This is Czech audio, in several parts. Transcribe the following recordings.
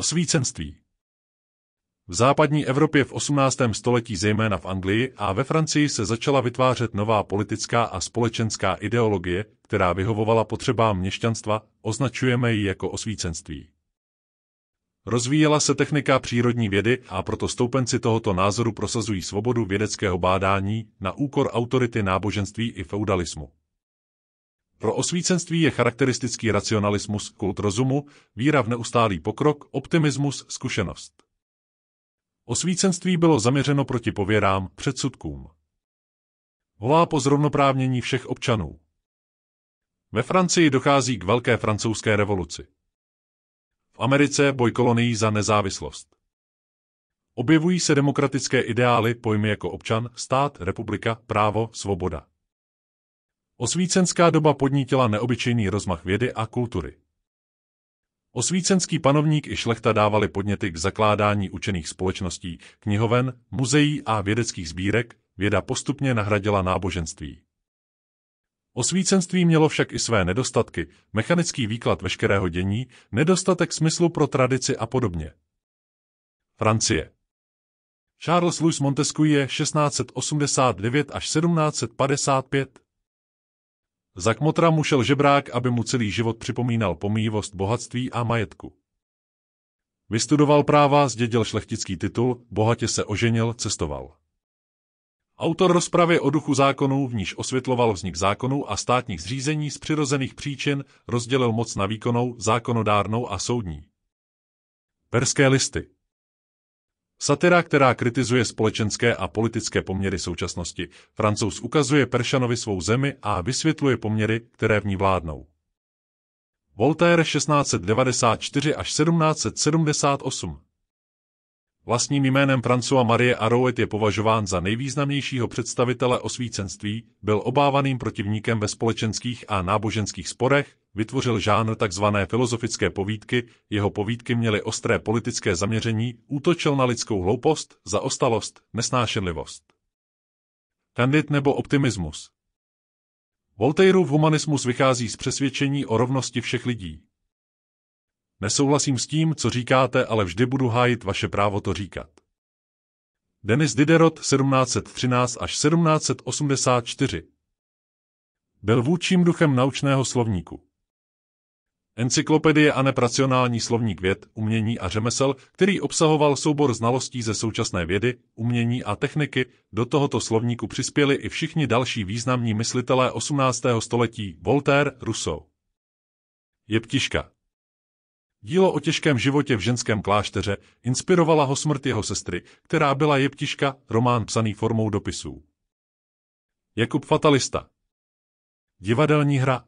Osvícenství V západní Evropě v 18. století zejména v Anglii a ve Francii se začala vytvářet nová politická a společenská ideologie, která vyhovovala potřebám měšťanstva, označujeme ji jako osvícenství. Rozvíjela se technika přírodní vědy a proto stoupenci tohoto názoru prosazují svobodu vědeckého bádání na úkor autority náboženství i feudalismu. Pro osvícenství je charakteristický racionalismus, kult rozumu, víra v neustálý pokrok, optimismus, zkušenost. Osvícenství bylo zaměřeno proti pověrám, předsudkům. Volá po zrovnoprávnění všech občanů. Ve Francii dochází k velké francouzské revoluci. V Americe boj kolonií za nezávislost. Objevují se demokratické ideály, pojmy jako občan, stát, republika, právo, svoboda. Osvícenská doba podnítila neobyčejný rozmach vědy a kultury. Osvícenský panovník i šlechta dávali podněty k zakládání učených společností, knihoven, muzeí a vědeckých sbírek, věda postupně nahradila náboženství. Osvícenství mělo však i své nedostatky, mechanický výklad veškerého dění, nedostatek smyslu pro tradici a podobně. Francie Charles Louis Montesquieu 1689 až 1755 za kmotra mu šel žebrák, aby mu celý život připomínal pomývost bohatství a majetku. Vystudoval práva, zdědil šlechtický titul, bohatě se oženil, cestoval. Autor rozpravy o duchu zákonů, v níž osvětloval vznik zákonů a státních zřízení z přirozených příčin, rozdělil moc na výkonnou, zákonodárnou a soudní. Perské listy Satira, která kritizuje společenské a politické poměry současnosti, Francouz ukazuje Peršanovi svou zemi a vysvětluje poměry, které v ní vládnou. Voltaire 1694 až 1778 Vlastním jménem François Marie Arouet je považován za nejvýznamnějšího představitele osvícenství, byl obávaným protivníkem ve společenských a náboženských sporech, vytvořil žánr tzv. filozofické povídky, jeho povídky měly ostré politické zaměření, útočil na lidskou hloupost, zaostalost, nesnášenlivost. Kandid nebo optimismus Voltaireův humanismus vychází z přesvědčení o rovnosti všech lidí. Nesouhlasím s tím, co říkáte, ale vždy budu hájit vaše právo to říkat. Denis Diderot 1713 až 1784 byl vůdčím duchem naučného slovníku. Encyklopedie a nepracionální slovník věd, umění a řemesel, který obsahoval soubor znalostí ze současné vědy, umění a techniky, do tohoto slovníku přispěli i všichni další významní myslitelé 18. století Voltaire, Rousseau. Jeptiška Dílo o těžkém životě v ženském klášteře inspirovala ho smrt jeho sestry, která byla jeptiška, román psaný formou dopisů. Jakub Fatalista Divadelní hra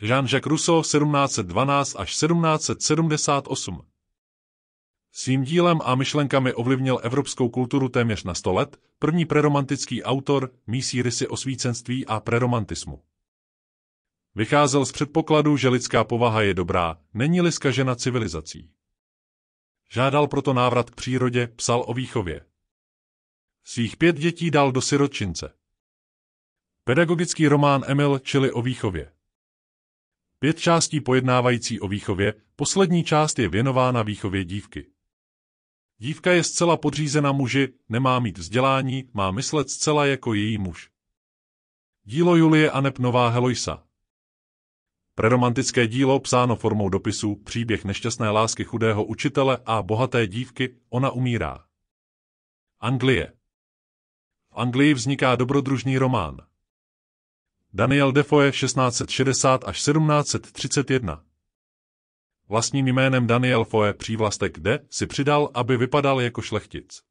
Jean-Jacques Rousseau 1712 až 1778. Svým dílem a myšlenkami ovlivnil evropskou kulturu téměř na sto let, první preromantický autor mísí rysy osvícenství a preromantismu. Vycházel z předpokladu, že lidská povaha je dobrá, není-li skažena civilizací. Žádal proto návrat k přírodě, psal o výchově. Svých pět dětí dal do siročince. Pedagogický román Emil, čili o výchově pět částí pojednávající o výchově, poslední část je věnována výchově dívky. Dívka je zcela podřízena muži, nemá mít vzdělání, má myslet zcela jako její muž. Dílo Julie Anep Nová Heloisa Preromantické dílo psáno formou dopisu Příběh nešťastné lásky chudého učitele a bohaté dívky Ona umírá. Anglie v Anglii vzniká dobrodružný román. Daniel Defoe 1660 až 1731. Vlastním jménem Daniel Foe přívlastek D si přidal, aby vypadal jako šlechtic.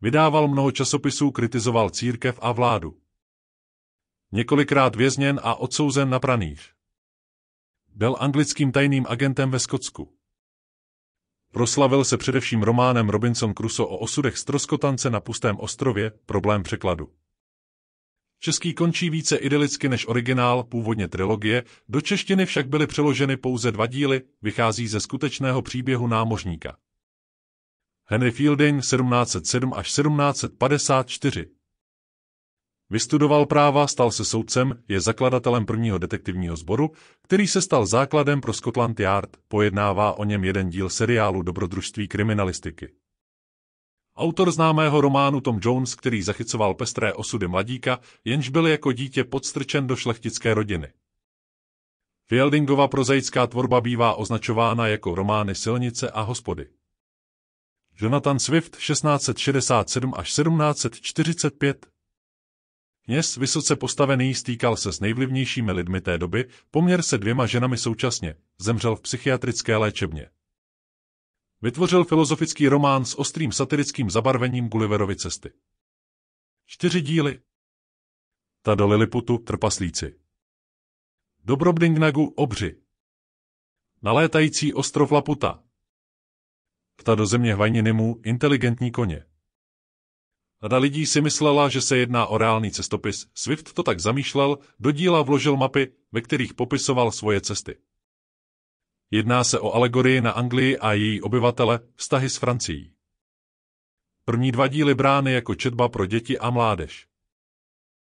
Vydával mnoho časopisů, kritizoval církev a vládu. Několikrát vězněn a odsouzen na pranýř. Byl anglickým tajným agentem ve Skotsku. Proslavil se především románem Robinson Crusoe o osudech stroskotance na pustém ostrově, problém překladu. Český končí více idylicky než originál, původně trilogie, do češtiny však byly přeloženy pouze dva díly, vychází ze skutečného příběhu námořníka. Henry Fielding 1707 až 1754 Vystudoval práva, stal se soudcem, je zakladatelem prvního detektivního sboru, který se stal základem pro Scotland Yard, pojednává o něm jeden díl seriálu Dobrodružství kriminalistiky. Autor známého románu Tom Jones, který zachycoval pestré osudy mladíka, jenž byl jako dítě podstrčen do šlechtické rodiny. Fieldingova prozaická tvorba bývá označována jako romány Silnice a hospody. Jonathan Swift 1667 až 1745 Kněz vysoce postavený stýkal se s nejvlivnějšími lidmi té doby, poměr se dvěma ženami současně, zemřel v psychiatrické léčebně. Vytvořil filozofický román s ostrým satirickým zabarvením Gulliverovy cesty. Čtyři díly. Ta do Liliputu trpaslíci. Dobrobdingnagu obři. Nalétající ostrov Laputa. Ta do země Hvajninimu inteligentní koně. Rada lidí si myslela, že se jedná o reálný cestopis, Swift to tak zamýšlel, do díla vložil mapy, ve kterých popisoval svoje cesty. Jedná se o alegorii na Anglii a její obyvatele, vztahy s Francií. První dva díly brány jako četba pro děti a mládež.